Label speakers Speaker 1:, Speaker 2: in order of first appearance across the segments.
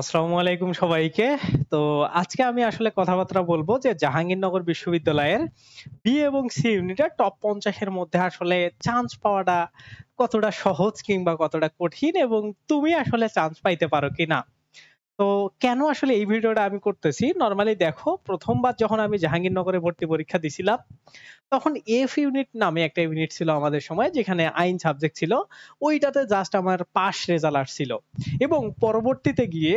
Speaker 1: আসসালামু আলাইকুম সবাইকে তো আজকে আমি আসলে কথাবার্তা বলবো যে জাহাঙ্গীরনগর বিশ্ববিদ্যালয়ের বি এবং সি ইউনিটের টপ পঞ্চাশের মধ্যে আসলে চান্স পাওয়াটা কতটা সহজ কিংবা কতটা কঠিন এবং তুমি আসলে চান্স পাইতে পারো কিনা তো কেন আসলে এই ভিডিওটা আমি করতেছি নর্মালি দেখো প্রথমবার যখন আমি জাহাঙ্গীরনগরে ভর্তি পরীক্ষা দিছিলাম তখন এফ ইউনিট নামে একটা ইউনিট ছিল আমাদের সময় যেখানে আইন সাবজেক্ট ছিল ওইটাতে জাস্ট আমার পাস রেজাল্ট আসছিল এবং পরবর্তীতে গিয়ে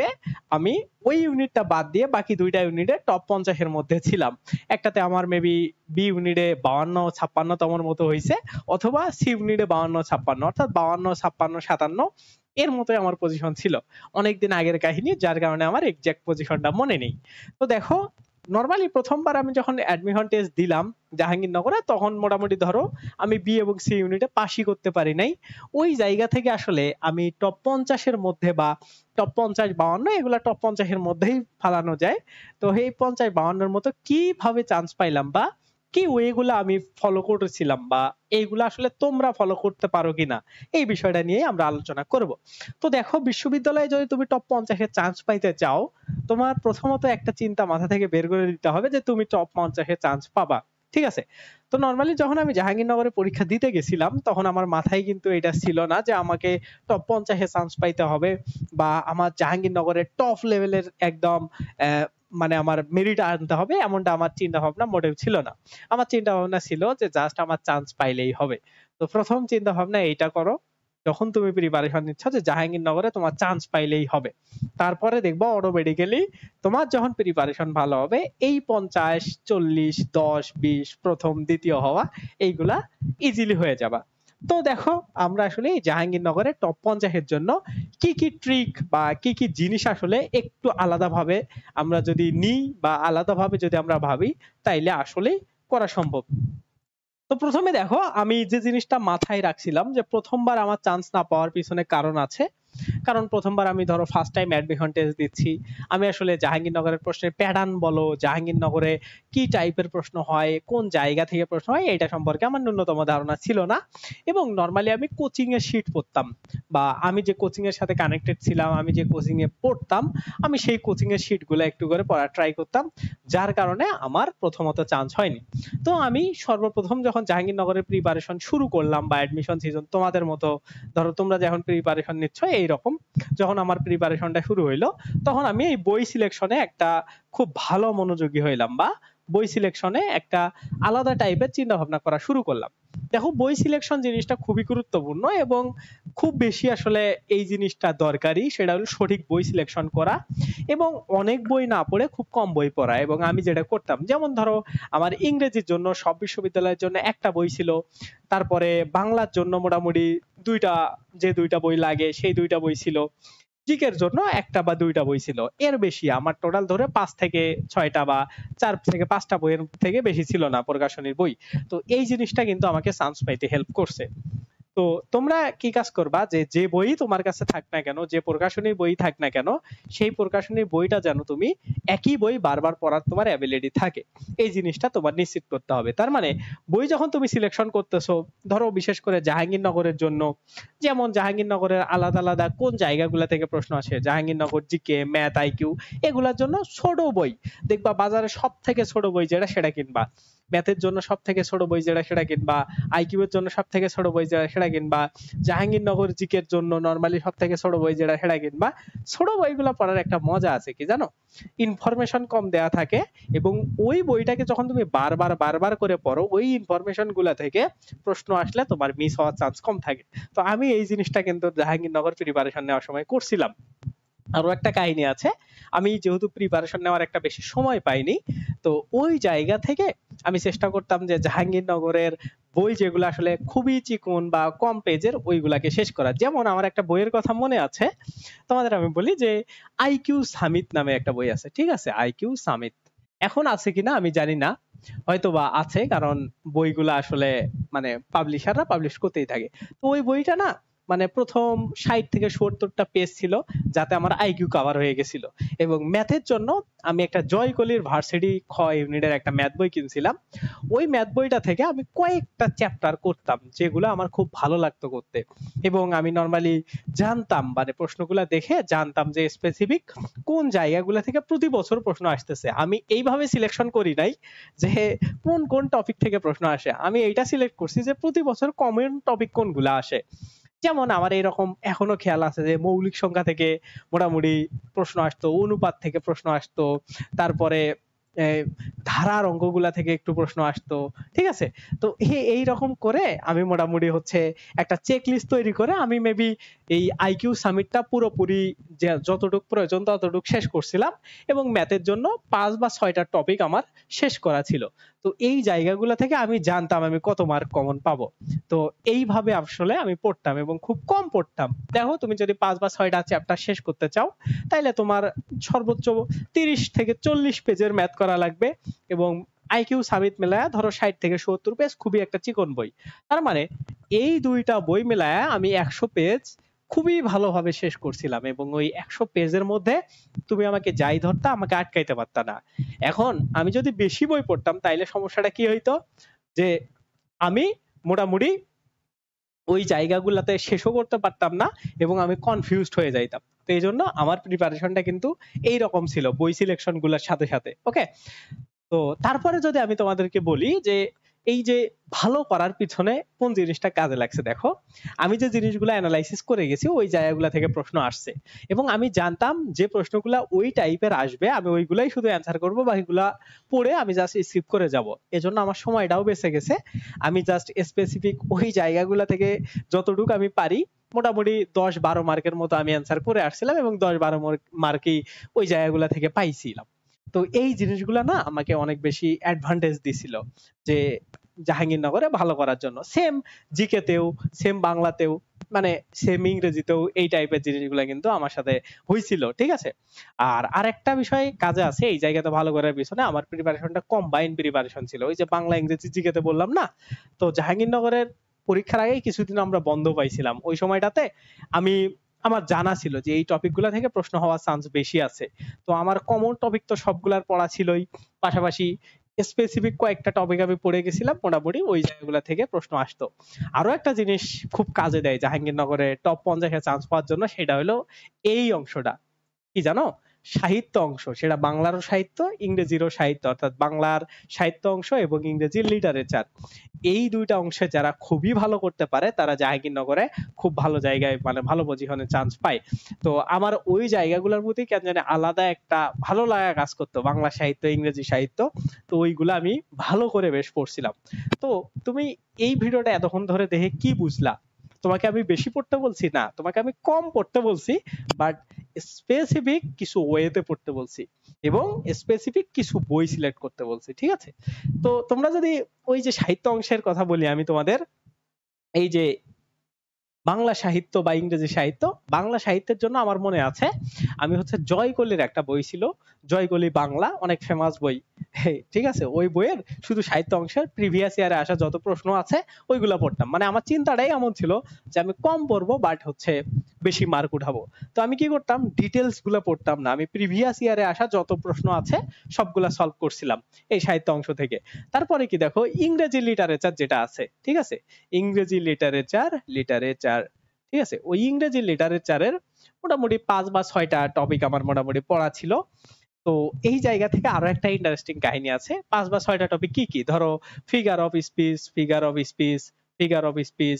Speaker 1: আমি ওই ইউনিটটা বাদ দিয়ে বাকি দুইটা ইউনিটে টপ পঞ্চাশের মধ্যে ছিলাম একটাতে আমার মেবি বি ইউনিটে বাউান্ন ছাপ্পান্নতমর মতো হয়েছে অথবা সি ইউনিটে বাউান্ন ছাপ্পান্ন অর্থাৎ বাউান্ন ছাপ্পান্ন সাতান্ন এর মতোই আমার পজিশন ছিল অনেকদিন আগের কাহিনী যার কারণে আমার এক্সাক্ট পজিশনটা মনে নেই তো দেখো নর্মালি প্রথমবার আমি যখন অ্যাডমিশন টেস্ট দিলাম জাহাঙ্গীরনগরে তখন মোটামুটি ধরো আমি বি এবং সি ইউনিটে পাশই করতে পারি নাই ওই জায়গা থেকে আসলে আমি টপ পঞ্চাশের মধ্যে বা টপ পঞ্চাশ বাউান্ন এগুলা টপ পঞ্চাশের মধ্যেই ফালানো যায় তো এই পঞ্চাশ বাউান্নর মতো কিভাবে চান্স পাইলাম বা কি ওয়েগুলো আমি ফলো করেছিলাম বা এইগুলো আসলে তোমরা ফলো করতে পারো কিনা এই বিষয়টা নিয়ে আমরা আলোচনা করব তো দেখো বিশ্ববিদ্যালয়ে যদি তুমি টপ পঞ্চাশে চান্স পাইতে চাও তোমার প্রথমত একটা চিন্তা মাথা থেকে বের করে দিতে হবে যে তুমি টপ পঞ্চাশে চান্স পাবা ঠিক আছে তো নর্মালি যখন আমি জাহাঙ্গীরনগরে পরীক্ষা দিতে গেছিলাম তখন আমার মাথায় কিন্তু এটা ছিল না যে আমাকে টপ পঞ্চাশে চান্স পাইতে হবে বা আমার জাহাঙ্গীরনগরের টপ লেভেলের একদম আহ মানে আমার মেরিট আনতে হবে এমনটা আমার চিন্তা ভাবনা মোটেও ছিল না আমার চিন্তা ভাবনা ছিল যে জাস্ট আমার চান্স পাইলেই হবে তো প্রথম চিন্তা ভাবনা এইটা করো যখন তুমি প্রিপারেশন নিচ্ছ যে জাহাঙ্গীরনগরে তোমার চান্স পাইলেই হবে তারপরে দেখবো অটোমেটিক্যালি তোমার যখন প্রিপারেশন ভালো হবে এই পঞ্চাশ চল্লিশ দশ বিশ প্রথম দ্বিতীয় হওয়া এইগুলা ইজিলি হয়ে যাবা তো দেখো আমরা আসলে জাহাঙ্গীরনগরের টপ পঞ্চাশের জন্য কি কি ট্রিক বা কি কি জিনিস আসলে একটু আলাদাভাবে আমরা যদি নিই বা আলাদাভাবে যদি আমরা ভাবি তাইলে আসলে করা সম্ভব তো প্রথমে দেখো আমি যে জিনিসটা মাথায় রাখছিলাম যে প্রথমবার আমার চান্স না পাওয়ার পিছনে কারণ আছে কারণ প্রথমবার আমি ধরো ফার্স্ট টাইম অ্যাডমিশন টেস্ট দিচ্ছি আমি আসলে জাহাঙ্গীরনগরের প্রশ্নের প্যাটার্ন বলো জাহাঙ্গীরনগরে কি টাইপের প্রশ্ন হয় কোন জায়গা থেকে প্রশ্ন হয় এটা সম্পর্কে আমার ন্যূনতম ধারণা ছিল না এবং নর্মালি আমি কোচিংয়ের এর শিট পড়তাম বা আমি যে কোচিংয়ের এর সাথে কানেক্টেড ছিলাম আমি যে কোচিংয়ে এ পড়তাম আমি সেই কোচিংয়ের এর শিটগুলো একটু করে পড়া ট্রাই করতাম যার কারণে আমার প্রথমত চান্স হয়নি তো আমি সর্বপ্রথম যখন জাহাঙ্গীরনগরের প্রিপারেশন শুরু করলাম বা অ্যাডমিশন সিজন তোমাদের মতো ধরো তোমরা যখন প্রিপারেশন নিচ্ছ এইরকম যখন আমার প্রিপারেশনটা শুরু হইলো তখন আমি এই বই সিলেকশনে একটা খুব ভালো মনোযোগী হইলাম বা বই সিলেকশনে একটা আলাদা টাইপের চিন্তা ভাবনা করা শুরু করলাম দেখো বই সিলেকশন জিনিসটা খুবই গুরুত্বপূর্ণ এবং খুব বেশি আসলে এই জিনিসটা দরকারি সেটা হলো সঠিক বই সিলেকশন করা এবং অনেক বই না পড়ে খুব কম বই পড়া এবং আমি যেটা করতাম যেমন ধরো আমার ইংরেজির জন্য সব বিশ্ববিদ্যালয়ের জন্য একটা বই ছিল তারপরে বাংলার জন্য মোটামুটি দুইটা যে দুইটা বই লাগে সেই দুইটা বই ছিল জিকের জন্য একটা বা দুইটা বই ছিল এর বেশি আমার টোটাল ধরে পাঁচ থেকে ছয়টা বা চার থেকে পাঁচটা বইয়ের থেকে বেশি ছিল না প্রকাশনীর বই তো এই জিনিসটা কিন্তু আমাকে চান্স পাইতে হেল্প করছে তো তোমরা কি কাজ করবা যে যে বই তোমার কাছে থাক না কেন যে প্রকাশনীর বই থাক না কেন সেই প্রকাশনীর বইটা যেন তুমি একই বই বারবার পড়ার তোমার অ্যাবিলিটি থাকে এই জিনিসটা তোমার নিশ্চিত করতে হবে তার মানে বই যখন তুমি সিলেকশন করতেছো ধরো বিশেষ করে জাহাঙ্গীরনগরের জন্য যেমন জাহাঙ্গীরনগরের আলাদা আলাদা কোন জায়গাগুলো থেকে প্রশ্ন আসে জাহাঙ্গীরনগর জিকে ম্যাথ আইকিউ এগুলোর জন্য ছোট বই দেখবা বাজারে সব থেকে ছোট বই যেটা সেটা কিনবা ম্যাথের জন্য সব থেকে ছোট বই যেটা সেটা কিনবা এর জন্য সব থেকে ছোট বই যেটা সেটা কিনবা জাহাঙ্গীরনগর জিকের জন্য নর্মালি সব থেকে ছোট বই যেটা সেটা কিনবা ছোট বইগুলো পড়ার একটা মজা আছে কি জানো ইনফরমেশন কম দেয়া থাকে এবং ওই বইটাকে যখন তুমি বারবার বারবার করে পড়ো ওই ইনফরমেশন গুলা থেকে প্রশ্ন আসলে তোমার মিস হওয়ার চান্স কম থাকে তো আমি এই জিনিসটা কিন্তু জাহাঙ্গীরনগর প্রিপারেশন নেওয়ার সময় করছিলাম আরো একটা কাহিনী আছে আমি যেহেতু প্রিপারেশন নেওয়ার একটা বেশি সময় পাইনি তো ওই জায়গা থেকে আমি চেষ্টা করতাম যে জাহাঙ্গীরনগরের বই যেগুলো আসলে খুবই চিকন বা কম পেজের ওইগুলাকে শেষ করা যেমন আমার একটা বইয়ের কথা মনে আছে তোমাদের আমি বলি যে আইকিউ সামিত নামে একটা বই আছে ঠিক আছে আইকিউ সামিত এখন আছে কিনা আমি জানি না হয়তো বা আছে কারণ বইগুলো আসলে মানে পাবলিশাররা পাবলিশ করতেই থাকে তো ওই বইটা না মানে প্রথম ষাট থেকে সত্তরটা পেজ ছিল যাতে আমার আইকিউ কভার হয়ে গেছিল এবং ম্যাথের জন্য আমি একটা জয়কলির ভার্সিটি খ ইউনিটের একটা ম্যাথ বই কিনছিলাম ওই ম্যাথ বইটা থেকে আমি কয়েকটা চ্যাপ্টার করতাম যেগুলো আমার খুব ভালো লাগতো করতে এবং আমি নর্মালি জানতাম মানে প্রশ্নগুলো দেখে জানতাম যে স্পেসিফিক কোন জায়গাগুলো থেকে প্রতি বছর প্রশ্ন আসতেছে আমি এইভাবে সিলেকশন করি নাই যে কোন কোন টপিক থেকে প্রশ্ন আসে আমি এইটা সিলেক্ট করছি যে প্রতি বছর কমন টপিক কোনগুলো আসে যেমন আমার এরকম এখনো খেয়াল আছে যে মৌলিক সংখ্যা থেকে মোটামুটি প্রশ্ন আসতো অনুপাত থেকে প্রশ্ন আসতো তারপরে ধারার অঙ্কগুলা থেকে একটু প্রশ্ন আসতো ঠিক আছে তো এই রকম করে আমি মোটামুটি হচ্ছে একটা চেক লিস্ট তৈরি করে আমি মেবি এই আইকিউ সামিটটা পুরোপুরি যে যতটুক প্রয়োজন ততটুক শেষ করছিলাম এবং ম্যাথের জন্য পাঁচ বা ছয়টা টপিক আমার শেষ করা ছিল তো এই জায়গাগুলো থেকে আমি জানতাম আমি কত মার্ক কমন পাবো তো এইভাবে আসলে আমি পড়তাম এবং খুব কম পড়তাম দেখো তুমি যদি পাঁচ বা ছয়টা চ্যাপ্টার শেষ করতে চাও তাহলে তোমার সর্বোচ্চ তিরিশ থেকে চল্লিশ পেজের ম্যাথ করা করা লাগবে এবং আইকিউ সামিট মেলায় ধরো ষাট থেকে সত্তর পেজ খুবই একটা চিকন বই তার মানে এই দুইটা বই মেলায় আমি একশো পেজ খুবই ভালোভাবে শেষ করছিলাম এবং ওই একশো পেজের মধ্যে তুমি আমাকে যাই ধরতা আমাকে আটকাইতে পারতা না এখন আমি যদি বেশি বই পড়তাম তাইলে সমস্যাটা কি হইতো যে আমি মোটামুটি ওই জায়গাগুলোতে শেষও করতে পারতাম না এবং আমি কনফিউজড হয়ে যাইতাম তো এই জন্য আমার প্রিপারেশনটা কিন্তু এই রকম ছিল বই সিলেকশনগুলোর সাথে সাথে ওকে তো তারপরে যদি আমি তোমাদেরকে বলি যে এই যে ভালো করার পিছনে কোন জিনিসটা কাজে লাগছে দেখো আমি যে জিনিসগুলো অ্যানালাইসিস করে গেছি ওই জায়গাগুলো থেকে প্রশ্ন আসছে এবং আমি জানতাম যে প্রশ্নগুলো ওই টাইপের আসবে আমি ওইগুলাই শুধু অ্যান্সার করব বাকিগুলা পড়ে আমি জাস্ট স্কিপ করে যাব এজন্য আমার সময়টাও বেঁচে গেছে আমি জাস্ট স্পেসিফিক ওই জায়গাগুলো থেকে যতটুকু আমি পারি মোটামুটি দশ বারো মার্কের মতো আমি অ্যান্সার করে আসছিলাম এবং দশ বারো মার্কেই ওই জায়গাগুলো থেকে পাইছিলাম তো এই জিনিসগুলো না আমাকে অনেক বেশি অ্যাডভান্টেজ দিছিল যে জাহাঙ্গীরনগরে ভালো করার জন্য সেম জিকেতেও সেম বাংলাতেও মানে সেম ইংরেজিতেও এই টাইপের জিনিসগুলো কিন্তু আমার সাথে হয়েছিল ঠিক আছে আর আরেকটা বিষয় কাজে আছে এই জায়গাতে ভালো করার পিছনে আমার প্রিপারেশনটা কম্বাইন প্রিপারেশন ছিল ওই যে বাংলা ইংরেজি জিকেতে বললাম না তো জাহাঙ্গীরনগরের পরীক্ষার আগে কিছুদিন আমরা বন্ধ পাইছিলাম ওই সময়টাতে আমি আমার জানা ছিল যে এই টপিকগুলো থেকে প্রশ্ন হওয়ার চান্স বেশি আছে তো আমার কমন টপিক তো সবগুলার পড়া ছিলই পাশাপাশি স্পেসিফিক কয়েকটা টপিক আমি পড়ে গেছিলাম মোটামুটি ওই জায়গাগুলো থেকে প্রশ্ন আসতো আরো একটা জিনিস খুব কাজে দেয় জাহাঙ্গীরনগরে টপ পঞ্চাশে চান্স পাওয়ার জন্য সেটা হলো এই অংশটা কি জানো সাহিত্য অংশ সেটা বাংলারও সাহিত্য ইংরেজিরও সাহিত্য অর্থাৎ বাংলার সাহিত্য অংশ এবং ইংরেজির লিটারেচার এই দুইটা অংশে যারা খুবই ভালো করতে পারে তারা জাহাঙ্গীরনগরে খুব ভালো জায়গায় মানে ভালো পজিশনে চান্স পায় তো আমার ওই জায়গাগুলোর প্রতি কেন জানি আলাদা একটা ভালো লাগা কাজ করতো বাংলা সাহিত্য ইংরেজি সাহিত্য তো ওইগুলো আমি ভালো করে বেশ পড়ছিলাম তো তুমি এই ভিডিওটা এতক্ষণ ধরে দেখে কি বুঝলা তোমাকে আমি বেশি পড়তে বলছি না তোমাকে আমি কম পড়তে বলছি বাট স্পেসিফিক কিছু ওয়েতে পড়তে বলছি এবং স্পেসিফিক কিছু বই সিলেক্ট করতে বলছি ঠিক আছে তো তোমরা যদি ওই যে সাহিত্য অংশের কথা বলি আমি তোমাদের এই যে বাংলা সাহিত্য বা ইংরেজি সাহিত্য বাংলা সাহিত্যের জন্য আমার মনে আছে আমি হচ্ছে জয়কলির একটা বই ছিল জয়কলি বাংলা অনেক ফেমাস বই ঠিক আছে ওই বইয়ের শুধু সাহিত্য অংশের প্রিভিয়াস ইয়ারে আসা যত প্রশ্ন আছে ওইগুলো পড়তাম মানে আমার চিন্তাটাই এমন ছিল যে আমি কম পড়বো বাট হচ্ছে বেশি মার্ক উঠাবো তো আমি কি করতাম ডিটেলস গুলো পড়তাম না আমি প্রিভিয়াস ইয়ারে আসা যত প্রশ্ন আছে সবগুলা সলভ করছিলাম এই সাহিত্য অংশ থেকে তারপরে কি দেখো ইংরেজি লিটারেচার যেটা আছে ঠিক আছে ইংরেজি লিটারেচার লিটারেচার ঠিক আছে ওই ইংরেজি লিটারেচারের মোটামুটি পাঁচ বা ছয়টা টপিক আমার মোটামুটি পড়া ছিল তো এই জায়গা থেকে আরো একটা ইন্টারেস্টিং কাহিনী আছে পাঁচ বা ছয়টা টপিক কি কি ধরো figure of speech figure of speech figure of speech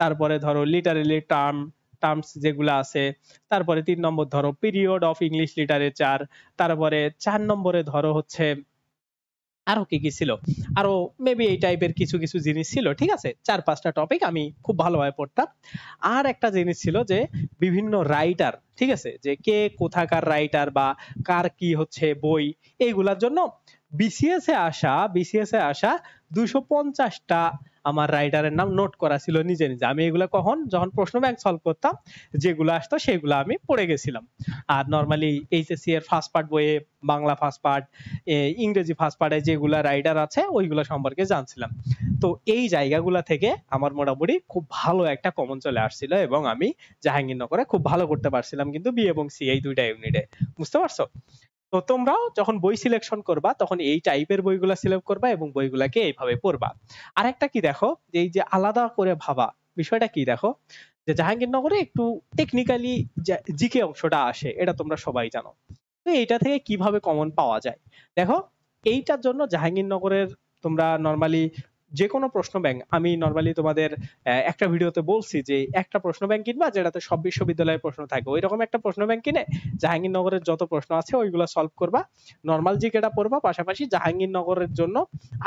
Speaker 1: তারপরে ধরো লিটারেলি টার্ম টার্মস যেগুলো আছে তারপরে তিন নম্বর ধরো পিরিয়ড অফ ইংলিশ লিটারেচার তারপরে চার নম্বরে ধরো হচ্ছে আরো কি কি ছিল আরো মেবি এই টাইপের কিছু কিছু জিনিস ছিল ঠিক আছে চার পাঁচটা টপিক আমি খুব ভালোভাবে পড়তাম আর একটা জিনিস ছিল যে বিভিন্ন রাইটার ঠিক আছে যে কে কোথাকার রাইটার বা কার কি হচ্ছে বই এইগুলার জন্য বিসিএস এ আসা বিসিএস এ আসা দুইশো পঞ্চাশটা আমার রাইডারের নাম নোট করা ছিল নিজে নিজে আমি এগুলো কখন যখন প্রশ্ন ব্যাংক সলভ করতাম যেগুলো আসতো সেগুলো আমি পড়ে গেছিলাম আর নর্মালি এইচএসসি এর ফার্স্ট পার্ট বইয়ে বাংলা ফার্স্ট পার্ট ইংরেজি ফার্স্ট পার্টে যেগুলো রাইডার আছে ওইগুলো সম্পর্কে জানছিলাম তো এই জায়গাগুলো থেকে আমার মোটামুটি খুব ভালো একটা কমন চলে আসছিল এবং আমি জাহাঙ্গীরনগরে খুব ভালো করতে পারছিলাম কিন্তু বি এবং সি এই দুইটা ইউনিটে বুঝতে পারছো তো তোমরাও যখন বই সিলেকশন করবা তখন এই টাইপের বইগুলো সিলেক্ট করবা এবং বইগুলাকে এইভাবে পড়বা আর একটা কি দেখো যে এই যে আলাদা করে ভাবা বিষয়টা কি দেখো যে জাহাঙ্গীরনগরে একটু টেকনিক্যালি জিকে অংশটা আসে এটা তোমরা সবাই জানো তো এইটা থেকে কিভাবে কমন পাওয়া যায় দেখো এইটার জন্য জাহাঙ্গীরনগরের তোমরা নরমালি যে কোনো প্রশ্ন ব্যাংক আমি নর্মালি তোমাদের একটা ভিডিওতে বলছি যে একটা প্রশ্ন ব্যাংক কিনবা যেটাতে সব বিশ্ববিদ্যালয়ের প্রশ্ন থাকে ওই রকম একটা প্রশ্ন ব্যাংক কিনে জাহাঙ্গীরনগরের যত প্রশ্ন আছে ওইগুলো সলভ করবা নর্মাল জিকেটা পড়বা পাশাপাশি জাহাঙ্গীরনগরের জন্য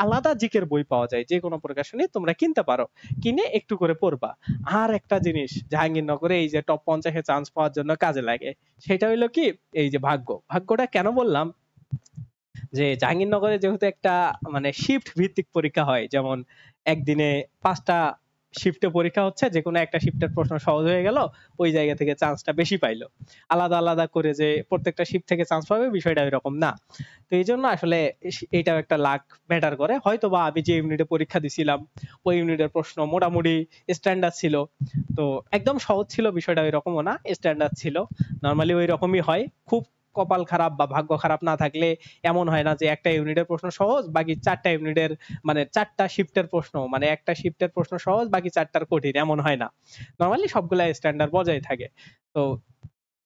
Speaker 1: আলাদা জিকের বই পাওয়া যায় যে কোনো প্রকাশনী তোমরা কিনতে পারো কিনে একটু করে পড়বা আর একটা জিনিস জাহাঙ্গীরনগরে এই যে টপ পঞ্চাশে চান্স পাওয়ার জন্য কাজে লাগে সেটা হইলো কি এই যে ভাগ্য ভাগ্যটা কেন বললাম যে জাহাঙ্গীরনগরে যেহেতু একটা মানে শিফট ভিত্তিক পরীক্ষা হয় যেমন একদিনে পাঁচটা শিফটে পরীক্ষা হচ্ছে যে কোনো একটা শিফটের প্রশ্ন সহজ হয়ে গেল ওই জায়গা থেকে চান্সটা বেশি পাইলো আলাদা আলাদা করে যে প্রত্যেকটা শিফট থেকে চান্স পাবে বিষয়টা এরকম না তো এই জন্য আসলে এটাও একটা লাক ম্যাটার করে হয়তো বা আমি যে ইউনিটে পরীক্ষা দিছিলাম ওই ইউনিটের প্রশ্ন মোটামুটি স্ট্যান্ডার্ড ছিল তো একদম সহজ ছিল বিষয়টা ওই রকমও না স্ট্যান্ডার্ড ছিল নর্মালি ওই রকমই হয় খুব কপাল খারাপ বা ভাগ্য খারাপ না থাকলে এমন হয় না যে একটা ইউনিটের প্রশ্ন সহজ বাকি চারটা ইউনিটের মানে চারটা শিফটের প্রশ্ন মানে একটা শিফটের প্রশ্ন সহজ বাকি চারটার কঠিন এমন হয় না নরমালি সবগুলা স্ট্যান্ডার্ড বজায় থাকে তো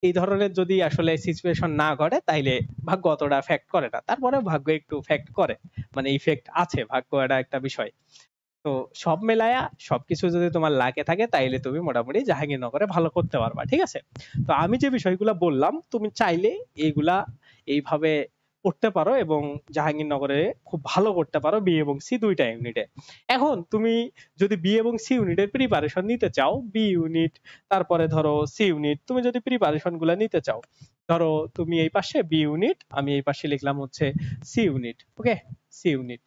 Speaker 1: এই ধরনের যদি আসলে সিচুয়েশন না ঘটে তাইলে ভাগ্য অতটা ফ্যাক্ট করে না তারপরে ভাগ্য একটু ফ্যাক্ট করে মানে ইফেক্ট আছে ভাগ্য এটা একটা বিষয় তো সব মেলায়া সবকিছু যদি তোমার লাগে থাকে তাইলে তুমি মোটামুটি জাহাঙ্গীরনগরে ভালো করতে পারবা ঠিক আছে তো আমি যে বিষয়গুলো বললাম তুমি চাইলে এইগুলা এইভাবে করতে পারো এবং জাহাঙ্গীরনগরে খুব ভালো করতে পারো বি এবং সি দুইটা ইউনিটে এখন তুমি যদি বি এবং সি ইউনিটের প্রিপারেশন নিতে চাও বি ইউনিট তারপরে ধরো সি ইউনিট তুমি যদি প্রিপারেশন গুলো নিতে চাও ধরো তুমি এই পাশে বি ইউনিট আমি এই পাশে লিখলাম হচ্ছে C unit okay C unit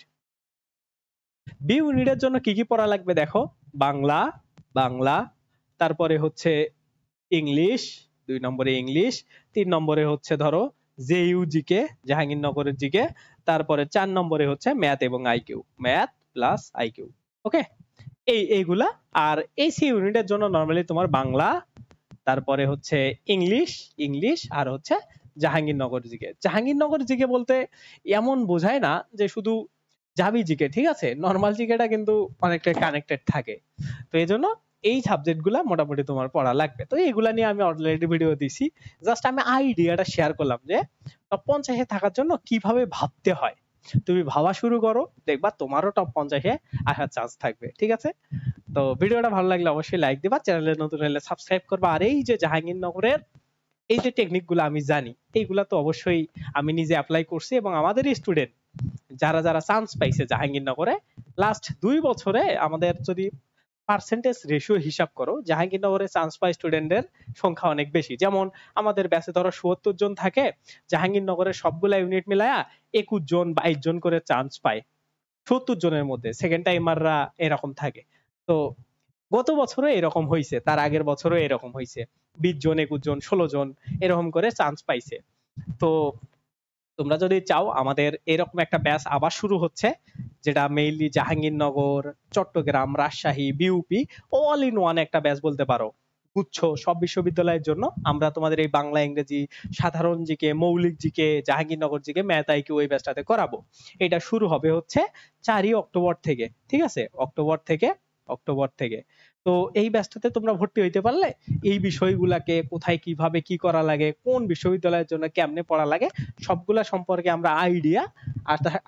Speaker 1: B ইউনিটের জন্য কি কি পড়া লাগবে দেখো বাংলা বাংলা তারপরে হচ্ছে ইংলিশ দুই নম্বরে ইংলিশ তিন নম্বরে হচ্ছে ধরো জিকে জাহাঙ্গীরনগরের জিকে তারপরে চার নম্বরে হচ্ছে ম্যাথ এবং IQ math plus IQ okay এই এইগুলা আর এই সি ইউনিটের জন্য নরমালি তোমার বাংলা তারপরে হচ্ছে ইংলিশ ইংলিশ আর হচ্ছে জাহাঙ্গীরনগর জিকে জাহাঙ্গীরনগর জিকে বলতে এমন বোঝায় না যে শুধু যাবি জিকে ঠিক আছে নর্মাল জিকেটা কিন্তু অনেকটা কানেক্টেড থাকে তো এই জন্য এই গুলা মোটামুটি তোমার পড়া লাগবে তো এইগুলা নিয়ে আমি অলরেডি ভিডিও দিছি জাস্ট আমি আইডিয়াটা শেয়ার করলাম যে টপ পঞ্চাশে থাকার জন্য কিভাবে ভাবতে হয় তুমি ভাবা শুরু করো দেখবা তোমারও টপ পঞ্চাশে আসার চান্স থাকবে ঠিক আছে তো ভিডিওটা ভালো লাগলে অবশ্যই লাইক দিবা চ্যানেলে নতুন হলে সাবস্ক্রাইব করবা আর এই যে জাহাঙ্গীরনগরের এই যে টেকনিকগুলো আমি জানি এইগুলা তো অবশ্যই আমি নিজে অ্যাপ্লাই করছি এবং আমাদের স্টুডেন্ট যারা যারা চান্স পাইছে জাহাঙ্গীরনগরে লাস্ট দুই বছরে আমাদের যদি পার্সেন্টেজ রেশিও হিসাব করো জাহাঙ্গীরনগরে চান্স পাওয়া স্টুডেন্টদের সংখ্যা অনেক বেশি যেমন আমাদের ব্যাচে ধরো সুয়াত্তর জন থাকে জাহাঙ্গীরনগরের সবগুলা ইউনিট মিলায়া একুশ জন বাইশ জন করে চান্স পায় সত্তর জনের মধ্যে সেকেন্ড টাইমাররা এরকম থাকে তো গত বছরও এরকম হয়েছে তার আগের বছরও এরকম হয়েছে বিশ জন একুশ জন ষোলো জন এরকম করে চান্স পাইছে তো তোমরা যদি চাও আমাদের এরকম একটা ব্যাচ আবার শুরু হচ্ছে যেটা mainly Jahangirnagar Chattogram Rajshahi BUP all in one একটা ব্যাচ বলতে পারো গুচ্ছ সব বিশ্ববিদ্যালয়ের জন্য আমরা তোমাদের এই বাংলা ইংরেজি সাধারণ জিকে মৌলিক জিকে জাহাঙ্গীরনগর জিকে ম্যাথাইকে ওই ব্যাচটাতে করাবো এটা শুরু হবে হচ্ছে চারই অক্টোবর থেকে ঠিক আছে অক্টোবর থেকে অক্টোবর থেকে তো এই ব্যাচটাতে তোমরা ভর্তি হইতে পারলে এই বিষয়গুলাকে কোথায় কিভাবে কি করা লাগে কোন বিশ্ববিদ্যালয়ের জন্য কেমনে পড়া লাগে সবগুলা সম্পর্কে আমরা আইডিয়া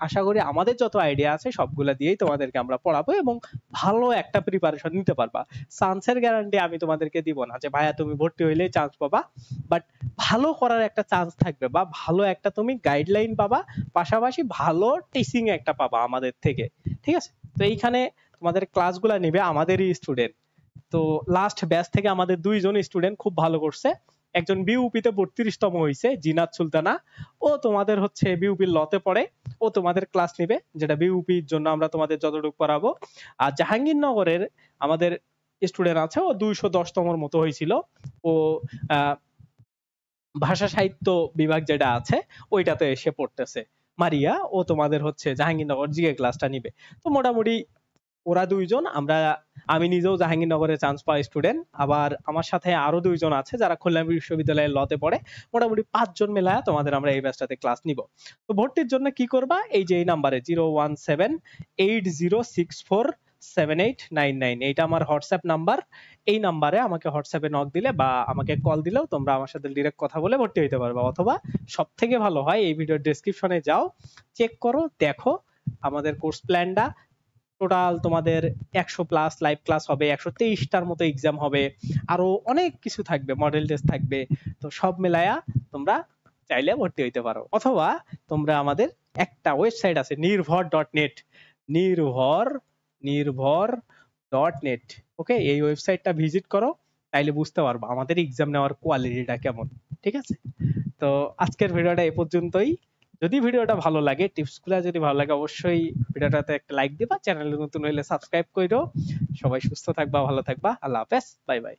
Speaker 1: আশা করি আমাদের যত আইডিয়া আছে সবগুলা দিয়েই তোমাদেরকে আমরা পড়াবো এবং ভালো একটা প্রিপারেশন নিতে পারবা চান্সের গ্যারান্টি আমি তোমাদেরকে দিব না যে ভাইয়া তুমি ভর্তি হইলেই চান্স পাবা বাট ভালো করার একটা চান্স থাকবে বা ভালো একটা তুমি গাইডলাইন পাবা পাশাপাশি ভালো টিচিং একটা পাবা আমাদের থেকে ঠিক আছে তো এইখানে তোমাদের ক্লাসগুলো নিবে আমাদেরই স্টুডেন্ট তো লাস্ট ব্যাচ থেকে আমাদের দুইজন স্টুডেন্ট খুব ভালো করছে একজন বিউপিতে বত্রিশতম হয়েছে জিনাত সুলতানা ও তোমাদের হচ্ছে বিউপির লতে পড়ে ও তোমাদের ক্লাস নেবে যেটা বিউপির জন্য আমরা তোমাদের যতটুকু পড়াবো আর জাহাঙ্গীরনগরের আমাদের স্টুডেন্ট আছে ও দুইশো দশতমর মতো হয়েছিল ও ভাষা সাহিত্য বিভাগ যেটা আছে ওইটাতে এসে পড়তেছে মারিয়া ও তোমাদের হচ্ছে জাহাঙ্গীরনগর জিকে ক্লাসটা নিবে তো মোটামুটি ওরা দুইজন আমরা আমি নিজেও জাহাঙ্গীরনগরে চান্স পাওয়া স্টুডেন্ট আবার আমার সাথে আরো দুইজন আছে যারা খুলনা বিশ্ববিদ্যালয়ের লতে পড়ে মোটামুটি পাঁচজন মেলায় তোমাদের আমরা এই ব্যাচটাতে ক্লাস নিব তো ভর্তির জন্য কি করবা এই যে এই নাম্বারে zero one seven eight zero six four seven eight nine nine এইটা আমার হোয়াটসঅ্যাপ নাম্বার এই নাম্বারে আমাকে হোয়াটসঅ্যাপে নক দিলে বা আমাকে কল দিলেও তোমরা আমার সাথে ডিরেক্ট কথা বলে ভর্তি হইতে পারবা অথবা সব থেকে ভালো হয় এই ভিডিওর ডেসক্রিপশনে যাও চেক করো দেখো আমাদের কোর্স প্ল্যানটা টোটাল তোমাদের একশো প্লাস লাইভ ক্লাস হবে একশো তেইশটার মতো এক্সাম হবে আরো অনেক কিছু থাকবে মডেল টেস্ট থাকবে তো সব মেলায়া তোমরা চাইলে ভর্তি হইতে পারো অথবা তোমরা আমাদের একটা ওয়েবসাইট আছে নির্ভর ডট নেট নির্ভর নির্ভর ডট নেট ওকে এই ওয়েবসাইটটা ভিজিট করো তাইলে বুঝতে পারবো আমাদের এক্সাম নেওয়ার কোয়ালিটিটা কেমন ঠিক আছে তো আজকের ভিডিওটা এ পর্যন্তই যদি ভিডিওটা ভালো লাগে টিপসগুলো যদি ভালো লাগে অবশ্যই ভিডিওটাতে একটা লাইক দিবা চ্যানেলে নতুন হলে সাবস্ক্রাইব করো সবাই সুস্থ থাকবা ভালো থাকবা আল্লাহ হাফেজ বাই বাই